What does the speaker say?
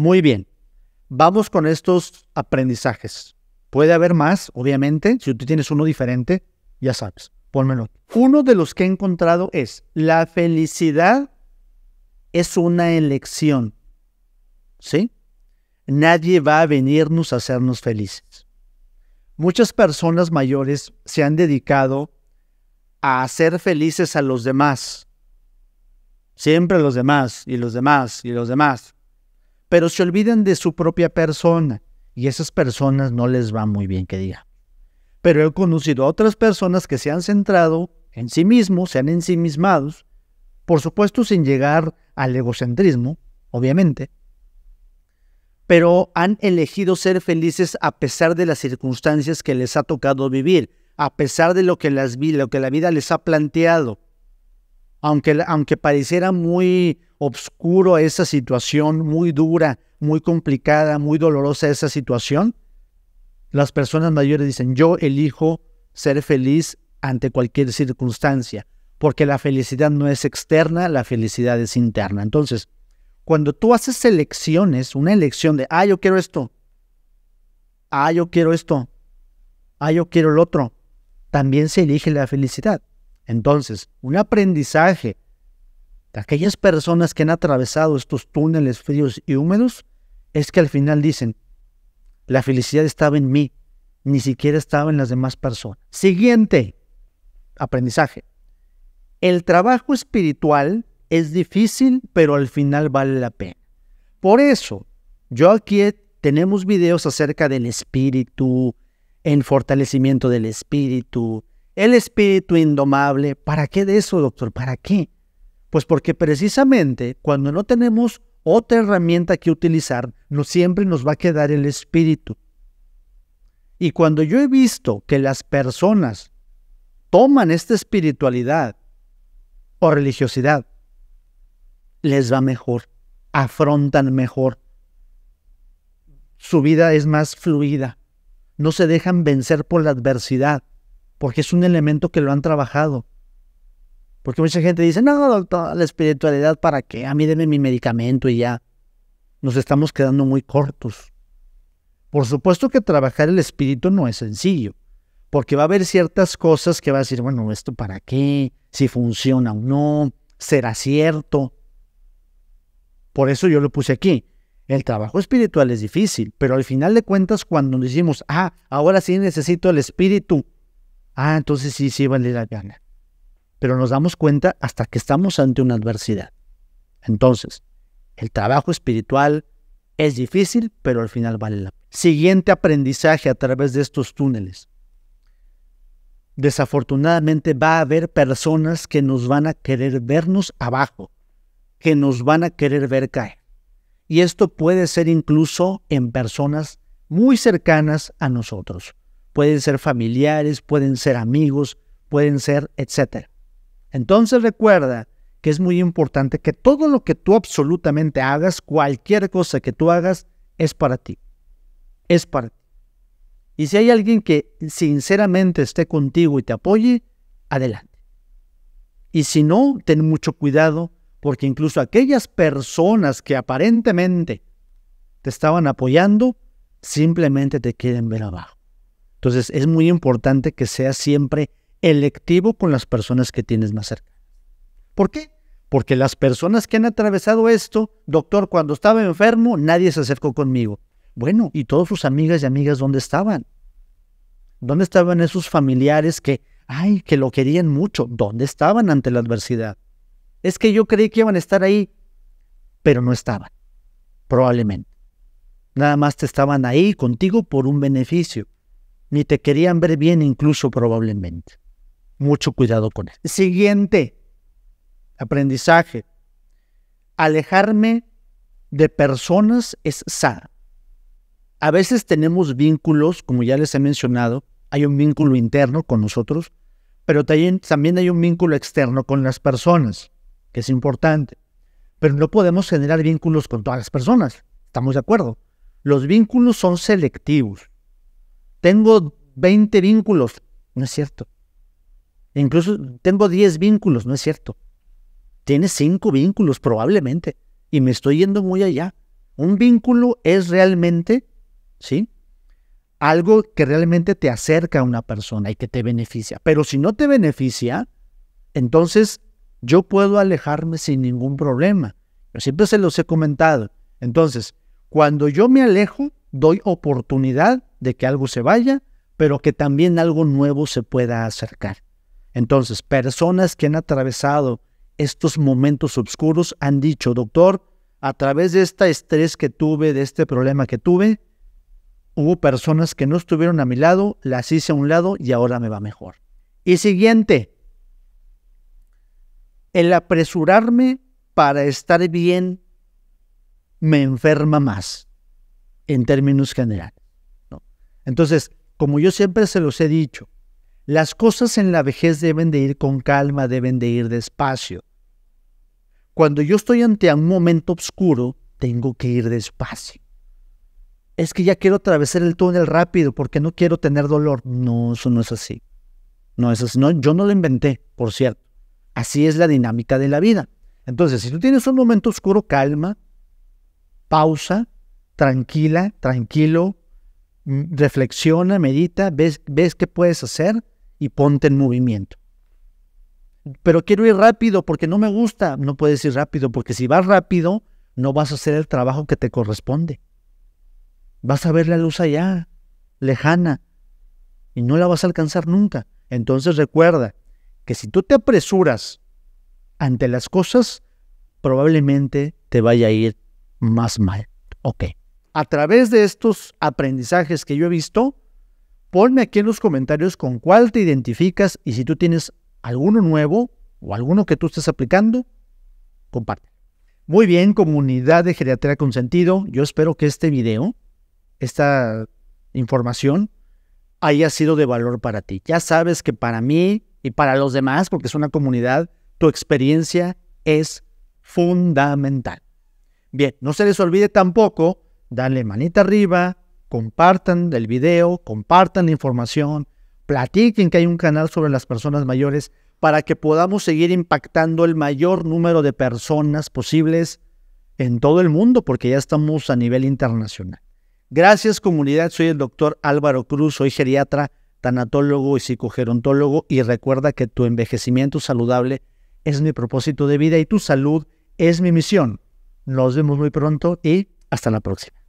Muy bien, vamos con estos aprendizajes. Puede haber más, obviamente. Si tú tienes uno diferente, ya sabes, pónmelo. Uno de los que he encontrado es, la felicidad es una elección. ¿Sí? Nadie va a venirnos a hacernos felices. Muchas personas mayores se han dedicado a hacer felices a los demás. Siempre a los demás y los demás y los demás pero se olvidan de su propia persona y esas personas no les va muy bien que diga. Pero he conocido a otras personas que se han centrado en sí mismos, se han ensimismados, por supuesto sin llegar al egocentrismo, obviamente, pero han elegido ser felices a pesar de las circunstancias que les ha tocado vivir, a pesar de lo que, lo que la vida les ha planteado, aunque, pareciera muy obscuro esa situación, muy dura, muy complicada, muy dolorosa esa situación, las personas mayores dicen, yo elijo ser feliz ante cualquier circunstancia, porque la felicidad no es externa, la felicidad es interna. Entonces, cuando tú haces elecciones, una elección de, ah, yo quiero esto, ah, yo quiero esto, ah, yo quiero el otro, también se elige la felicidad. Entonces, un aprendizaje de aquellas personas que han atravesado estos túneles fríos y húmedos es que al final dicen, la felicidad estaba en mí, ni siquiera estaba en las demás personas. Siguiente aprendizaje. El trabajo espiritual es difícil, pero al final vale la pena. Por eso, yo aquí tenemos videos acerca del espíritu, en fortalecimiento del espíritu, el espíritu indomable. ¿Para qué de eso, doctor? ¿Para qué? Pues porque precisamente cuando no tenemos otra herramienta que utilizar, no siempre nos va a quedar el espíritu. Y cuando yo he visto que las personas toman esta espiritualidad o religiosidad, les va mejor, afrontan mejor, su vida es más fluida, no se dejan vencer por la adversidad, porque es un elemento que lo han trabajado. Porque mucha gente dice, no, doctor, la espiritualidad para qué, a mí denme mi medicamento y ya. Nos estamos quedando muy cortos. Por supuesto que trabajar el espíritu no es sencillo, porque va a haber ciertas cosas que va a decir, bueno, ¿esto para qué? Si funciona o no, será cierto. Por eso yo lo puse aquí. El trabajo espiritual es difícil, pero al final de cuentas, cuando decimos, ah, ahora sí necesito el espíritu, ah, entonces sí, sí vale la gana. Pero nos damos cuenta hasta que estamos ante una adversidad. Entonces, el trabajo espiritual es difícil, pero al final vale la pena. Siguiente aprendizaje a través de estos túneles. Desafortunadamente va a haber personas que nos van a querer vernos abajo, que nos van a querer ver caer. Y esto puede ser incluso en personas muy cercanas a nosotros pueden ser familiares, pueden ser amigos, pueden ser, etc. Entonces recuerda que es muy importante que todo lo que tú absolutamente hagas, cualquier cosa que tú hagas, es para ti. Es para ti. Y si hay alguien que sinceramente esté contigo y te apoye, adelante. Y si no, ten mucho cuidado porque incluso aquellas personas que aparentemente te estaban apoyando, simplemente te quieren ver abajo. Entonces es muy importante que seas siempre electivo con las personas que tienes más cerca. ¿Por qué? Porque las personas que han atravesado esto, doctor, cuando estaba enfermo, nadie se acercó conmigo. Bueno, ¿y todos sus amigas y amigas dónde estaban? ¿Dónde estaban esos familiares que, ay, que lo querían mucho? ¿Dónde estaban ante la adversidad? Es que yo creí que iban a estar ahí, pero no estaban, probablemente. Nada más te estaban ahí contigo por un beneficio ni te querían ver bien incluso probablemente. Mucho cuidado con eso. Siguiente aprendizaje. Alejarme de personas es SA. A veces tenemos vínculos, como ya les he mencionado, hay un vínculo interno con nosotros, pero también hay un vínculo externo con las personas, que es importante. Pero no podemos generar vínculos con todas las personas, estamos de acuerdo. Los vínculos son selectivos. Tengo 20 vínculos, no es cierto. Incluso tengo 10 vínculos, no es cierto. Tienes 5 vínculos probablemente. Y me estoy yendo muy allá. Un vínculo es realmente, ¿sí? Algo que realmente te acerca a una persona y que te beneficia. Pero si no te beneficia, entonces yo puedo alejarme sin ningún problema. Yo siempre se los he comentado. Entonces, cuando yo me alejo, doy oportunidad de que algo se vaya, pero que también algo nuevo se pueda acercar. Entonces, personas que han atravesado estos momentos oscuros han dicho, doctor, a través de este estrés que tuve, de este problema que tuve, hubo personas que no estuvieron a mi lado, las hice a un lado y ahora me va mejor. Y siguiente, el apresurarme para estar bien me enferma más en términos generales. Entonces, como yo siempre se los he dicho, las cosas en la vejez deben de ir con calma, deben de ir despacio. Cuando yo estoy ante un momento oscuro, tengo que ir despacio. Es que ya quiero atravesar el túnel rápido porque no quiero tener dolor. No, eso no es así. No es así. yo no lo inventé, por cierto. Así es la dinámica de la vida. Entonces, si tú tienes un momento oscuro, calma, pausa, tranquila, tranquilo, mm, reflexiona, medita, ves, ves qué puedes hacer y ponte en movimiento. Pero quiero ir rápido porque no me gusta. No puedes ir rápido porque si vas rápido no vas a hacer el trabajo que te corresponde. Vas a ver la luz allá, lejana, y no la vas a alcanzar nunca. Entonces recuerda que si tú te apresuras ante las cosas, probablemente te vaya a ir más mal. Ok a través de estos aprendizajes que yo he visto, ponme aquí en los comentarios con cuál te identificas y si tú tienes alguno nuevo o alguno que tú estés aplicando, comparte. Muy bien, comunidad de geriatría con sentido, yo espero que este video, esta información, haya sido de valor para ti. Ya sabes que para mí y para los demás, porque es una comunidad, tu experiencia es fundamental. Bien, no se les olvide tampoco Dale manita arriba, compartan el video, compartan la información, platiquen que hay un canal sobre las personas mayores para que podamos seguir impactando el mayor número de personas posibles en todo el mundo, porque ya estamos a nivel internacional. Gracias comunidad, soy el doctor Álvaro Cruz, soy geriatra, tanatólogo y psicogerontólogo y recuerda que tu envejecimiento saludable es mi propósito de vida y tu salud es mi misión. Nos vemos muy pronto y hasta la próxima.